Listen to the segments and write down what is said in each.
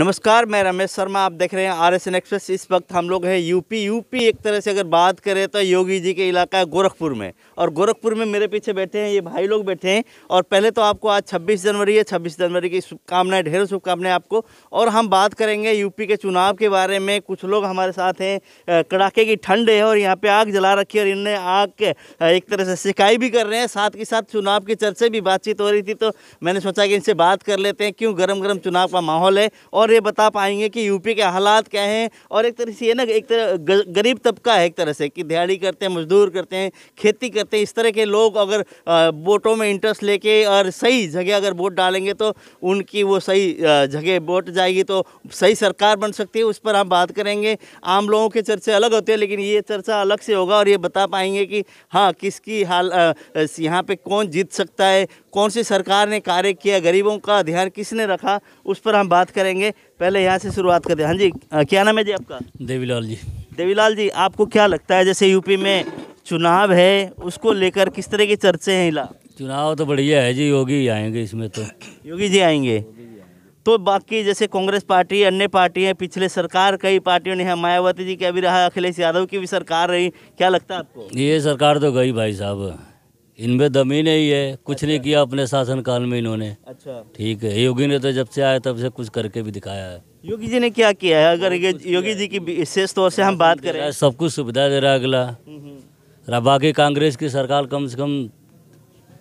नमस्कार मैं रमेश शर्मा आप देख रहे हैं आर एस एन एक्सप्रेस इस वक्त हम लोग हैं यूपी यूपी एक तरह से अगर बात करें तो योगी जी के इलाका है गोरखपुर में और गोरखपुर में मेरे पीछे बैठे हैं ये भाई लोग बैठे हैं और पहले तो आपको आज 26 जनवरी है 26 जनवरी की शुभकामनाएं ढेरों शुभकामनाएं आपको और हम बात करेंगे यूपी के चुनाव के बारे में कुछ लोग हमारे साथ हैं कड़ाके की ठंड है और यहाँ पर आग जला रखी है और इनने आग के एक तरह से शिकाई भी कर रहे हैं साथ के साथ चुनाव के चर्चा भी बातचीत हो रही थी तो मैंने सोचा कि इनसे बात कर लेते हैं क्यों गर्म गर्म चुनाव का माहौल है और और ये बता पाएंगे कि यूपी के हालात क्या हैं और एक तरह से ये ना एक तरह गरीब तबका है एक तरह से कि दिहाड़ी करते हैं मजदूर करते हैं खेती करते हैं इस तरह के लोग अगर वोटों में इंटरेस्ट लेके और सही जगह अगर वोट डालेंगे तो उनकी वो सही जगह वोट जाएगी तो सही सरकार बन सकती है उस पर हम बात करेंगे आम लोगों के चर्चे अलग होते हैं लेकिन ये चर्चा अलग से होगा और ये बता पाएंगे कि हाँ किसकी हाल यहाँ पर कौन जीत सकता है कौन सी सरकार ने कार्य किया गरीबों का ध्यान किसने रखा उस पर हम बात करेंगे पहले यहाँ से शुरुआत करते हैं हाँ जी क्या नाम है जी आपका देवीलाल जी देवीलाल जी आपको क्या लगता है जैसे यूपी में चुनाव है उसको लेकर किस तरह की चर्चे हैं इला चुनाव तो बढ़िया है जी योगी आएंगे इसमें तो योगी जी आएंगे तो बाकी जैसे कांग्रेस पार्टी अन्य पार्टी है पिछले सरकार कई पार्टियों ने है हाँ, मायावती जी का भी रहा अखिलेश यादव की भी सरकार रही क्या लगता है आपको ये सरकार तो गई भाई साहब इनमें दमी नहीं है कुछ अच्छा। नहीं किया अपने शासन काल में इन्होंने अच्छा ठीक है योगी ने तो जब से आया तब से कुछ करके भी दिखाया है योगी जी ने क्या किया है अगर योगी जी की विशेष तौर से हम बात करें सब कुछ सुविधा दे रहा है अगला हम्म, हम्म। बाकी कांग्रेस की सरकार कम से कम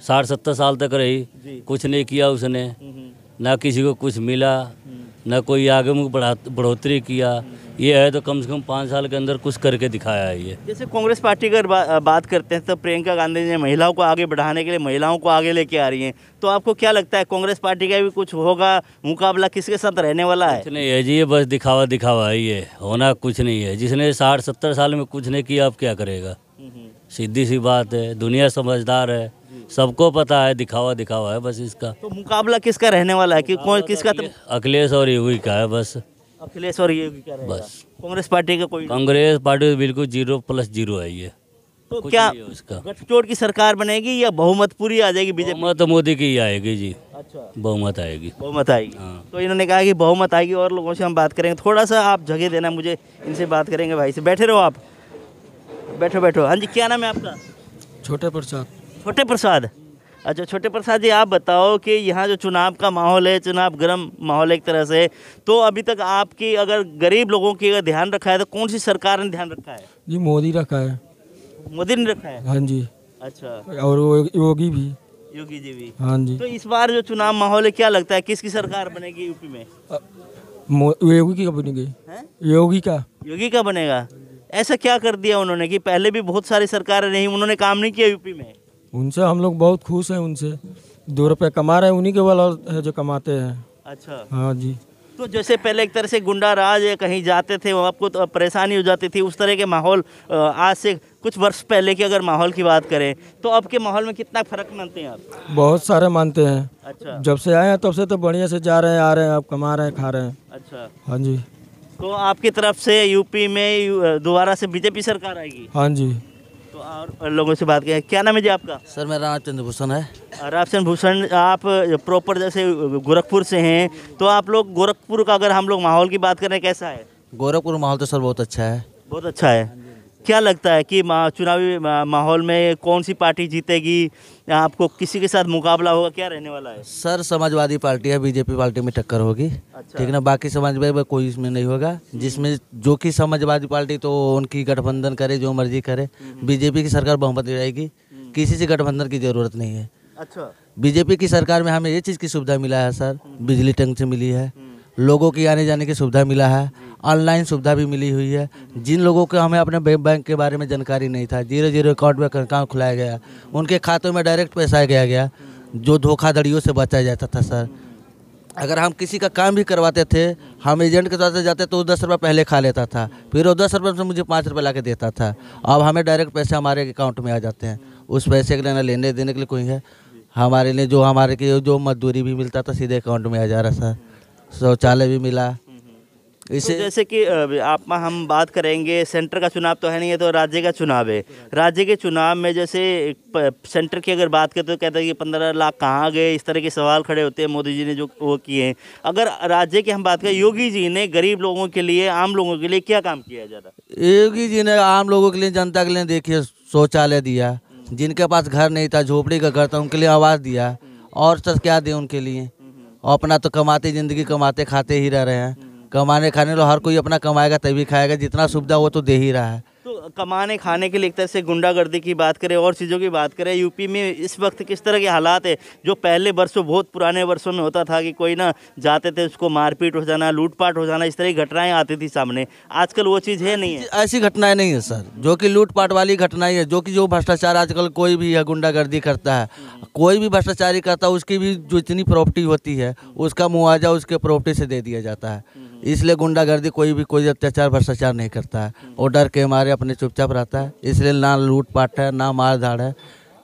साठ सत्तर साल तक रही कुछ नहीं किया उसने हम्म, ना किसी को कुछ मिला हम्म। ना कोई आगे मुख बढ़ोतरी किया हम्म। ये है तो कम से कम पाँच साल के अंदर कुछ करके दिखाया है ये जैसे कांग्रेस पार्टी अगर बा, बात करते हैं तो प्रियंका गांधी जी महिलाओं को आगे बढ़ाने के लिए महिलाओं को आगे लेके आ रही हैं तो आपको क्या लगता है कांग्रेस पार्टी का भी कुछ होगा मुकाबला किसके साथ रहने वाला है नहीं है जी ये बस दिखावा दिखावा है ये होना कुछ नहीं है जिसने साठ सत्तर साल में कुछ नहीं किया अब क्या करेगा हम्म, सीधी सी बात है दुनिया समझदार है सबको पता है दिखावा दिखावा है बस इसका तो मुकाबला किसका रहने वाला है कि कौन किसका तो- अखिलेश और योगी का है बस अखिलेश और योगी का बस कांग्रेस पार्टी का कोई कांग्रेस पार्टी तो बिल्कुल जीरो प्लस जीरो है ये तो क्या उसका गठजोड़ की सरकार बनेगी या बहुमत पूरी आ जाएगी बीजेपी बहुमत तो मोदी की आएगी जी अच्छा बहुमत आएगी बहुमत आएगी हाँ। तो इन्होंने कहा कि बहुमत आएगी और लोगों से हम बात करेंगे थोड़ा सा आप जगह देना मुझे इनसे बात करेंगे भाई से बैठे रहो आप बैठो बैठो हाँ जी क्या नाम है आपका छोटा प्रसाद छोटे प्रसाद अच्छा छोटे प्रसाद जी आप बताओ कि यहाँ जो चुनाव का माहौल है चुनाव गर्म माहौल एक तरह से तो अभी तक आपकी अगर गरीब लोगों की अगर ध्यान रखा है तो कौन सी सरकार ने ध्यान रखा है जी मोदी रखा है मोदी ने रखा है हाँ जी अच्छा और योगी भी योगी जी भी हाँ जी तो इस बार जो चुनाव माहौल है क्या लगता है किसकी सरकार बनेगी यूपी में योगी का बनेगी योगी का योगी का बनेगा ऐसा क्या कर दिया उन्होंने कि पहले भी बहुत सारी सरकारें रही उन्होंने काम नहीं किया यूपी में उनसे हम लोग बहुत खुश हैं उनसे दो रुपये कमा रहे हैं उन्हीं के बल है जो कमाते हैं अच्छा हाँ जी तो जैसे पहले एक तरह से गुंडा राज कहीं जाते थे वो आपको तो परेशानी हो जाती थी उस तरह के माहौल आज से कुछ वर्ष पहले की अगर माहौल की बात करें तो अब के माहौल में कितना फर्क मानते हैं आप बहुत सारे मानते हैं अच्छा जब से आए हैं तब से तो बढ़िया से जा रहे हैं आ रहे हैं आप कमा रहे हैं खा रहे हैं अच्छा हाँ जी तो आपकी तरफ से यूपी में दोबारा से बीजेपी सरकार आएगी हाँ जी तो और लोगों से बात करें क्या नाम है जी आपका सर मेरा नाम चंद्र भूषण है रामचंद्र भूषण आप प्रॉपर जैसे गोरखपुर से हैं तो आप लोग गोरखपुर का अगर हम लोग माहौल की बात करें कैसा है गोरखपुर माहौल तो सर बहुत अच्छा है बहुत अच्छा है क्या लगता है कि चुनावी माहौल में कौन सी पार्टी जीतेगी आपको किसी के साथ मुकाबला होगा क्या रहने वाला है सर समाजवादी पार्टी है बीजेपी पार्टी में टक्कर होगी अच्छा। ठीक ना बाकी समाजवादी कोई इसमें नहीं होगा हम्म। जिसमें जो कि समाजवादी पार्टी तो उनकी गठबंधन करे जो मर्जी करे हम्म। बीजेपी की सरकार बहुमत रहेगी हम्म। किसी से गठबंधन की जरूरत नहीं है अच्छा बीजेपी की सरकार में हमें ये चीज़ की सुविधा मिला है सर बिजली टंग से मिली है लोगों की आने जाने की सुविधा मिला है ऑनलाइन सुविधा भी मिली हुई है जिन लोगों को हमें अपने बैंक के बारे में जानकारी नहीं था जीरो जीरो अकाउंट में अकाउंट खुलाया गया उनके खातों में डायरेक्ट पैसा गया गया जो धोखाधड़ियों से बचाया जाता था सर अगर हम किसी का काम भी करवाते थे हम एजेंट के तौर से जाते तो वो दस रुपये पहले खा लेता था फिर वो दस रुपये से मुझे पाँच रुपये ला के देता था अब हमें डायरेक्ट पैसे हमारे अकाउंट में आ जाते हैं उस पैसे के लिए ना लेने देने के लिए कोई है हमारे लिए जो हमारे के जो मजदूरी भी मिलता था सीधे अकाउंट में आ जा रहा सर शौचालय भी मिला इसे तो जैसे कि आप हम बात करेंगे सेंटर का चुनाव तो है नहीं है तो राज्य का चुनाव है राज्य के चुनाव में जैसे सेंटर की अगर बात करें तो कहते हैं कि पंद्रह लाख कहाँ गए इस तरह के सवाल खड़े होते हैं मोदी जी ने जो वो किए हैं अगर राज्य की हम बात करें योगी जी ने गरीब लोगों के लिए आम लोगों के लिए क्या काम किया ज़्यादा योगी जी ने आम लोगों के लिए जनता के लिए देखिए शौचालय दिया जिनके पास घर नहीं था झोपड़ी का घर था उनके लिए आवाज़ दिया और सर क्या दें उनके लिए हम्म, हम्म। और अपना तो कमाते ज़िंदगी कमाते खाते ही रह रहे हैं कमाने खाने लो हर कोई अपना कमाएगा तभी खाएगा जितना सुविधा वो तो दे ही रहा है तो कमाने खाने के लिए एक तरह से गुंडागर्दी की बात करें और चीज़ों की बात करें यूपी में इस वक्त किस तरह के हालात है जो पहले वर्षों बहुत पुराने वर्षों में होता था कि कोई ना जाते थे उसको मारपीट हो जाना लूटपाट हो जाना इस तरह की घटनाएं आती थी सामने आजकल वो चीज़ है नहीं है ऐसी घटनाएं नहीं है सर जो कि लूटपाट वाली घटनाएं है जो कि जो भ्रष्टाचार आजकल कोई भी गुंडागर्दी करता है कोई भी भ्रष्टाचारी करता है उसकी भी जितनी प्रॉपर्टी होती है उसका मुआवजा उसके प्रॉपर्टी से दे दिया जाता है हम्म। इसलिए गुंडागर्दी कोई भी कोई अत्याचार भ्रष्टाचार नहीं करता है हम्म। और डर के हमारे अपने चुपचाप रहता है इसलिए ना लूटपाट है ना मार धाड़ है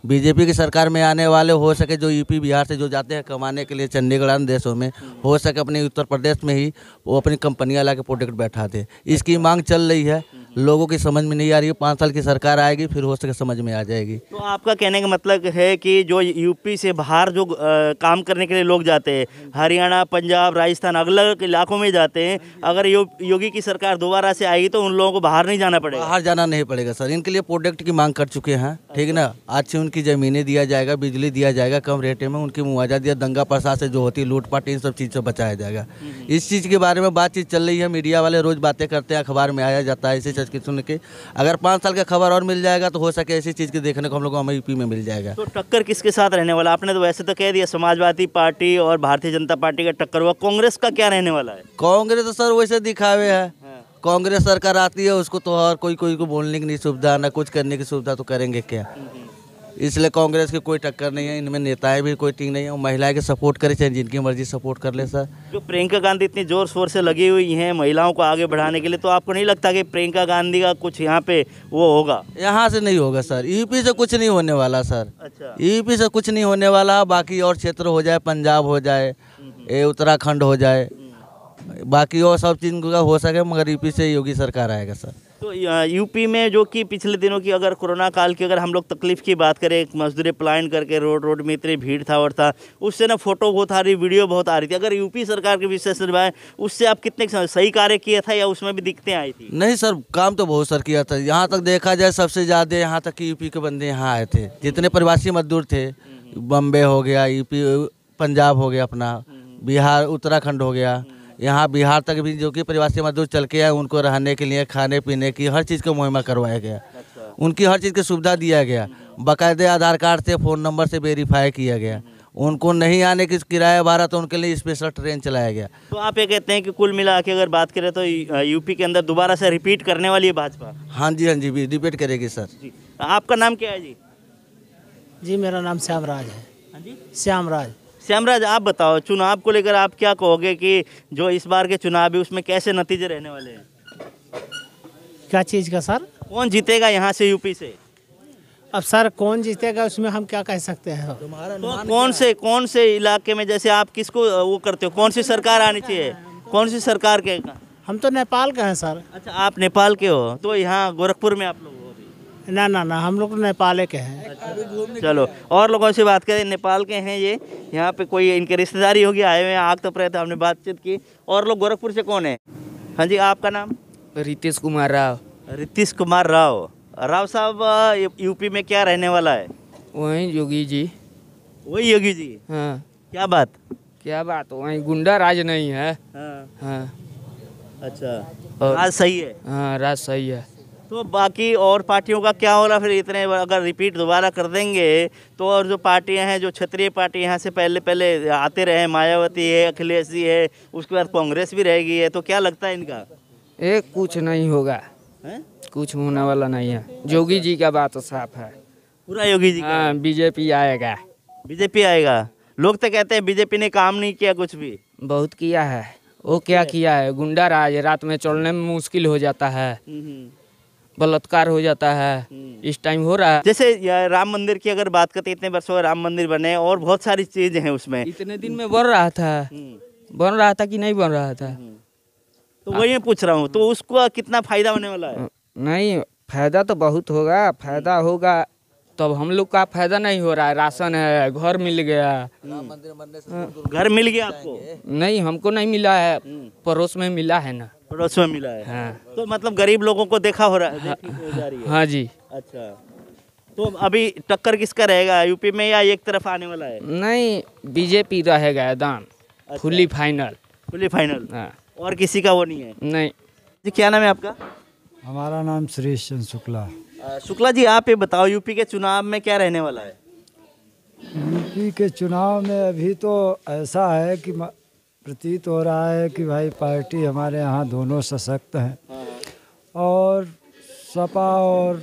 बीजेपी की सरकार में आने वाले हो सके जो यूपी बिहार से जो जाते हैं कमाने के लिए चंडीगढ़ अन्य देशों में हम्म। हो सके अपने उत्तर प्रदेश में ही वो अपनी कंपनियाँ ला के प्रोडक्ट बैठा दे इसकी मांग चल रही है लोगों की समझ में नहीं आ रही है पाँच साल की सरकार आएगी फिर हो सके समझ में आ जाएगी तो आपका कहने का मतलब है कि जो यूपी से बाहर जो आ, काम करने के लिए लोग जाते हैं हरियाणा पंजाब राजस्थान अलग इलाकों में जाते हैं अगर यो, योगी की सरकार दोबारा से आएगी तो उन लोगों को बाहर नहीं जाना पड़ेगा बाहर जाना नहीं पड़ेगा सर इनके लिए प्रोडक्ट की मांग कर चुके हैं ठीक है ना आज से उनकी ज़मीनें दिया जाएगा बिजली दिया जाएगा कम रेटे में उनकी मुआवजा दिया दंगा प्रसाद से जो होती है लूटपाट इन सब चीज़ से बचाया जाएगा हम्म। इस चीज़ के बारे में बातचीत चल रही है मीडिया वाले रोज़ बातें करते हैं अखबार में आया जाता है इसी चीज़ की सुन के अगर पाँच साल का खबर और मिल जाएगा तो हो सके ऐसी चीज़ के देखने को हम लोग को हमें यूपी में मिल जाएगा तो टक्कर किसके साथ रहने वाला आपने तो वैसे तो कह दिया समाजवादी पार्टी और भारतीय जनता पार्टी का टक्कर हुआ कांग्रेस का क्या रहने वाला है कांग्रेस तो सर वैसे दिखावे है हाँ। कांग्रेस सरकार आती है उसको तो और कोई कोई को बोलने की नहीं सुविधा ना कुछ करने की सुविधा तो करेंगे क्या हम्म, हम्म। इसलिए कांग्रेस की कोई टक्कर नहीं है इनमें नेताएं भी कोई टिंग नहीं है महिलाएं के सपोर्ट करें चाहे जिनकी मर्जी सपोर्ट कर ले सर जो प्रियंका गांधी इतनी जोर शोर से लगी हुई हैं महिलाओं को आगे बढ़ाने के लिए तो आपको नहीं लगता कि प्रियंका गांधी का कुछ यहाँ पे वो होगा यहाँ से नहीं होगा सर यूपी से कुछ नहीं होने वाला सर अच्छा यूपी से कुछ नहीं होने वाला बाकी और क्षेत्र हो जाए पंजाब हो जाए ये हम्म। उत्तराखंड हो जाए हम्म। बाकी और सब चीज़ का हो सके मगर यूपी से योगी सरकार आएगा सर तो यूपी में जो कि पिछले दिनों की अगर कोरोना काल की अगर हम लोग तकलीफ़ की बात करें मजदूरें पलायन करके रोड रोड में इतनी भीड़ था और था उससे ना फोटो बहुत आ रही वीडियो बहुत आ रही थी अगर यूपी सरकार के विशेष निर्भाए उससे आप कितने सही कार्य किया था या उसमें भी दिक्कतें आई थी नहीं सर काम तो बहुत सर किया था यहाँ तक देखा जाए सबसे ज़्यादा यहाँ तक कि यूपी के बंदे यहाँ आए थे जितने प्रवासी मजदूर थे हम्म। बम्बे हो गया यूपी पंजाब हो गया अपना हम्म। बिहार उत्तराखंड हो गया हम्म। यहाँ बिहार तक भी जो कि प्रवासी मजदूर चल के आए उनको रहने के लिए खाने पीने की हर चीज़ को मुहिमा करवाया गया अच्छा। उनकी हर चीज़ की सुविधा दिया गया बाकायदे आधार कार्ड से फ़ोन नंबर से वेरीफाई किया गया उनको नहीं आने की किराया भाड़ा तो उनके लिए स्पेशल ट्रेन चलाया गया तो आप ये कहते हैं कि कुल मिला के अगर बात करें तो यूपी के अंदर दोबारा से रिपीट करने वाली है भाजपा हाँ जी हाँ जी भी रिपीट करेगी सर जी आपका नाम क्या है जी जी मेरा नाम श्याम राज है हाँ जी श्याम राज श्यामराज आप बताओ चुनाव को लेकर आप क्या कहोगे कि जो इस बार के चुनाव है उसमें कैसे नतीजे रहने वाले हैं क्या चीज़ का सर कौन जीतेगा यहाँ से यूपी से अब सर कौन जीतेगा उसमें हम क्या कह सकते हैं तो कौन से कौन से इलाके में जैसे आप किसको वो करते हो कौन सी सरकार आनी चाहिए कौन सी सरकार के हम तो नेपाल का हैं सर अच्छा आप नेपाल के हो तो यहाँ गोरखपुर में आप लोग ना ना ना हम लोग तो नेपाल के हैं चलो और लोगों से बात करें नेपाल के हैं ये यहाँ पे कोई इनके रिश्तेदारी होगी आए हुए हैं आग तो प्रयत्न हमने बातचीत की और लोग गोरखपुर से कौन है हाँ जी आपका नाम रितेश कुमार राव रितेश कुमार राव राव साहब यूपी में क्या रहने वाला है वही योगी जी वही योगी जी हाँ क्या बात क्या बात वही गुंडा राज नहीं है हाँ, हाँ। अच्छा राज सही है हाँ राज सही है तो बाकी और पार्टियों का क्या हो रहा फिर इतने अगर रिपीट दोबारा कर देंगे तो और जो पार्टियां हैं जो क्षेत्रीय पार्टी यहाँ से पहले पहले आते रहे मायावती है अखिलेश जी है उसके बाद कांग्रेस भी रहेगी है तो क्या लगता है इनका एक कुछ नहीं होगा है? कुछ होने वाला नहीं है योगी जी का बात साफ है पूरा योगी जी हाँ बीजेपी आएगा बीजेपी आएगा लोग तो कहते हैं बीजेपी ने काम नहीं किया कुछ भी बहुत किया है वो क्या किया है गुंडा राज रात में चलने में मुश्किल हो जाता है हम्म, हम्म। बलात्कार हो जाता है हम्म। इस टाइम हो रहा है जैसे राम मंदिर की अगर बात करते इतने वर्षों राम मंदिर बने और बहुत सारी चीज हैं उसमें इतने दिन में बन रहा था हम्म। बन रहा था कि नहीं बन रहा था हम्म। तो वही पूछ रहा हूँ तो हाँ। उसको कितना फायदा होने वाला है नहीं फायदा तो बहुत होगा फायदा होगा तब हम लोग का फायदा नहीं हो रहा है राशन है घर मिल गया घर मिल गया आपको नहीं हमको नहीं मिला है पड़ोस में मिला है ना पड़ोस में मिला है हाँ। तो मतलब गरीब लोगों को देखा हो रहा है हाँ, हो जा रही है हाँ जी अच्छा तो अभी टक्कर किसका रहेगा यूपी में या एक तरफ आने वाला है नहीं बीजेपी रहेगा दान अच्छा। फुली फाइनल फुली फाइनल हाँ। और किसी का वो नहीं है नहीं जी क्या नाम है आपका हमारा नाम सुरेश चंद शुक्ला शुक्ला जी आप ये बताओ यूपी के चुनाव में क्या रहने वाला है यूपी के चुनाव में अभी तो ऐसा है कि प्रतीत हो रहा है कि भाई पार्टी हमारे यहाँ दोनों सशक्त हैं और सपा और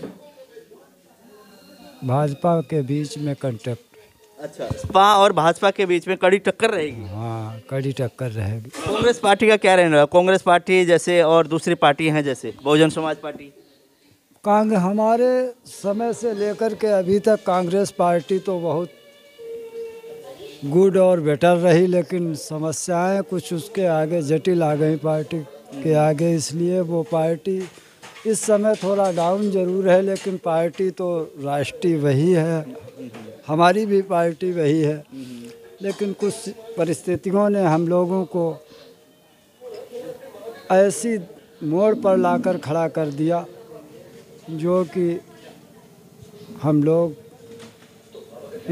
भाजपा के बीच में कंटेक्ट अच्छा सपा और भाजपा के बीच में कड़ी टक्कर रहेगी हाँ कड़ी टक्कर रहेगी कांग्रेस पार्टी का क्या रहने वाला कांग्रेस पार्टी जैसे और दूसरी पार्टी हैं जैसे बहुजन समाज पार्टी कांग्रेस हमारे समय से लेकर के अभी तक कांग्रेस पार्टी तो बहुत गुड और बेटर रही लेकिन समस्याएं कुछ उसके आगे जटिल आ गई पार्टी के आगे इसलिए वो पार्टी इस समय थोड़ा डाउन जरूर है लेकिन पार्टी तो राष्ट्रीय वही है हमारी भी पार्टी वही है लेकिन कुछ परिस्थितियों ने हम लोगों को ऐसी मोड़ पर लाकर खड़ा कर दिया जो कि हम लोग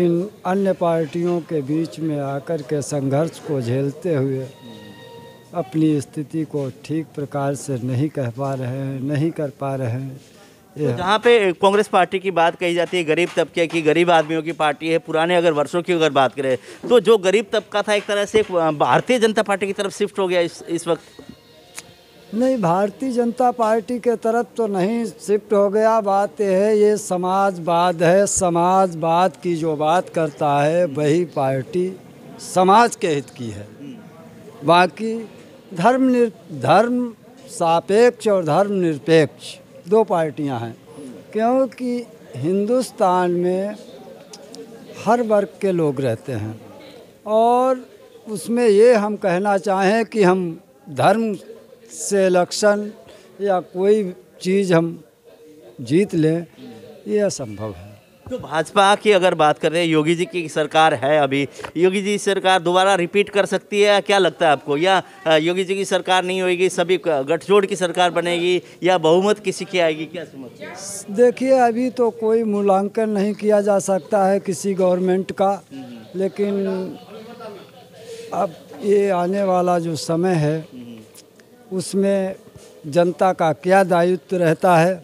इन अन्य पार्टियों के बीच में आकर के संघर्ष को झेलते हुए अपनी स्थिति को ठीक प्रकार से नहीं कह पा रहे हैं नहीं कर पा रहे हैं तो जहाँ पे कांग्रेस पार्टी की बात कही जाती है गरीब तबके की गरीब आदमियों की पार्टी है पुराने अगर वर्षों की अगर बात करें तो जो गरीब तबका था एक तरह से भारतीय जनता पार्टी की तरफ शिफ्ट हो गया इस इस वक्त नहीं भारतीय जनता पार्टी के तरफ तो नहीं शिफ्ट हो गया बात यह है ये समाजवाद है समाजवाद की जो बात करता है वही पार्टी समाज के हित की है बाकी धर्म निर धर्म सापेक्ष और धर्म निरपेक्ष दो पार्टियां हैं क्योंकि हिंदुस्तान में हर वर्ग के लोग रहते हैं और उसमें ये हम कहना चाहें कि हम धर्म सेलेक्शन या कोई चीज़ हम जीत लें ये असंभव है तो भाजपा की अगर बात करें योगी जी की सरकार है अभी योगी जी सरकार दोबारा रिपीट कर सकती है क्या लगता है आपको या योगी जी की सरकार नहीं होगी सभी गठजोड़ की सरकार बनेगी या बहुमत किसी की आएगी क्या समझ देखिए अभी तो कोई मूल्यांकन नहीं किया जा सकता है किसी गवर्नमेंट का लेकिन अब ये आने वाला जो समय है उसमें जनता का क्या दायित्व रहता है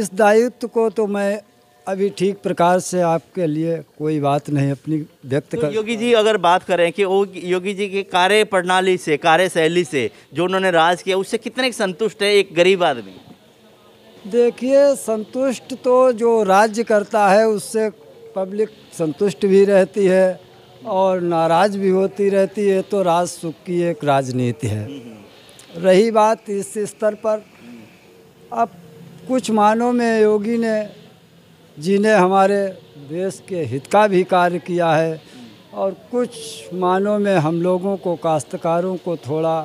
इस दायित्व को तो मैं अभी ठीक प्रकार से आपके लिए कोई बात नहीं अपनी व्यक्त तो कर तो योगी जी अगर बात करें कि वो योगी जी की कार्य प्रणाली से कार्य शैली से जो उन्होंने राज किया उससे कितने संतुष्ट है एक गरीब आदमी देखिए संतुष्ट तो जो राज्य करता है उससे पब्लिक संतुष्ट भी रहती है और नाराज भी होती रहती है तो राज सुख की एक राजनीति है हम्म, हम्म। रही बात इस स्तर पर अब कुछ मानों में योगी ने जिन्हें हमारे देश के हित का भी कार्य किया है और कुछ मानों में हम लोगों को काश्तकारों को थोड़ा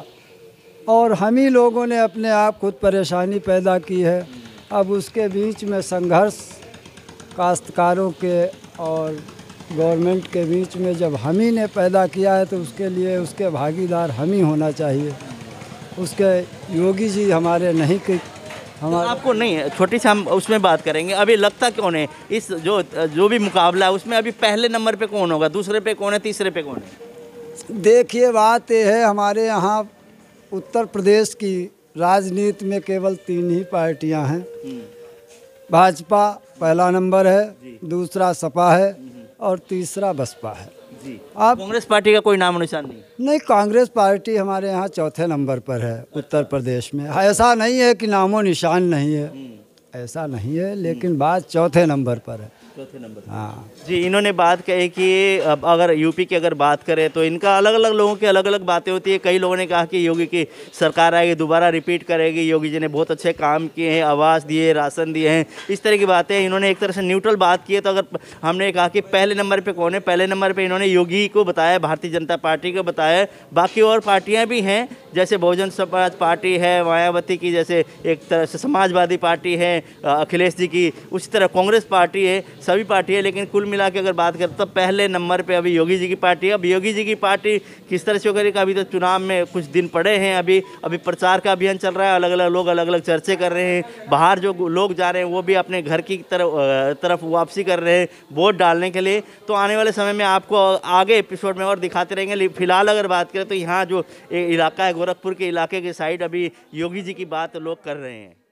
और हम ही लोगों ने अपने आप खुद परेशानी पैदा की है अब उसके बीच में संघर्ष काश्तकारों के और गवर्नमेंट के बीच में जब हम ही ने पैदा किया है तो उसके लिए उसके भागीदार हम ही होना चाहिए उसके योगी जी हमारे नहीं तो आपको नहीं छोटी सी हम उसमें बात करेंगे अभी लगता कौन है इस जो जो भी मुकाबला है उसमें अभी पहले नंबर पे कौन होगा दूसरे पे कौन है तीसरे पे कौन है देखिए बात यह है हमारे यहाँ उत्तर प्रदेश की राजनीति में केवल तीन ही पार्टियाँ हैं हम्म। भाजपा पहला नंबर है दूसरा सपा है हम्म। और तीसरा बसपा है आप कांग्रेस पार्टी का कोई नाम निशान नहीं नहीं कांग्रेस पार्टी हमारे यहाँ चौथे नंबर पर है उत्तर प्रदेश में ऐसा नहीं है कि नामो निशान नहीं है हम्म। ऐसा नहीं है लेकिन बात चौथे नंबर पर है चौथे नंबर हाँ जी इन्होंने बात कही कि अब अगर यूपी की अगर बात करें तो इनका अलग अलग लोगों की अलग अलग बातें होती है कई लोगों ने कहा कि योगी की सरकार आएगी दोबारा रिपीट करेगी योगी जी ने बहुत अच्छे काम किए हैं आवास दिए राशन दिए हैं इस तरह की बातें इन्होंने एक तरह से न्यूट्रल बात की है तो अगर हमने कहा कि पहले नंबर पर कौन है पहले नंबर पर इन्होंने योगी को बताया भारतीय जनता पार्टी को बताया बाकी और पार्टियाँ भी हैं जैसे बहुजन समाज पार्टी है मायावती की जैसे एक तरह से समाजवादी पार्टी है अखिलेश जी की उसी तरह कांग्रेस पार्टी है सभी पार्टी है लेकिन कुल मिला के अगर बात करें तो पहले नंबर पर अभी योगी जी की पार्टी है अब योगी जी की पार्टी किस तरह से होकर अभी तो चुनाव में कुछ दिन पड़े हैं अभी अभी प्रचार का अभियान चल रहा है अलग अलग लोग अलग अलग चर्चे कर रहे हैं बाहर जो लोग जा रहे हैं वो भी अपने घर की तरफ तरफ वापसी कर रहे हैं वोट डालने के लिए तो आने वाले समय में आपको आगे एपिसोड में और दिखाते रहेंगे फिलहाल अगर बात करें तो यहाँ जो इलाका है गोरखपुर के इलाके के साइड अभी योगी जी की बात लोग कर रहे हैं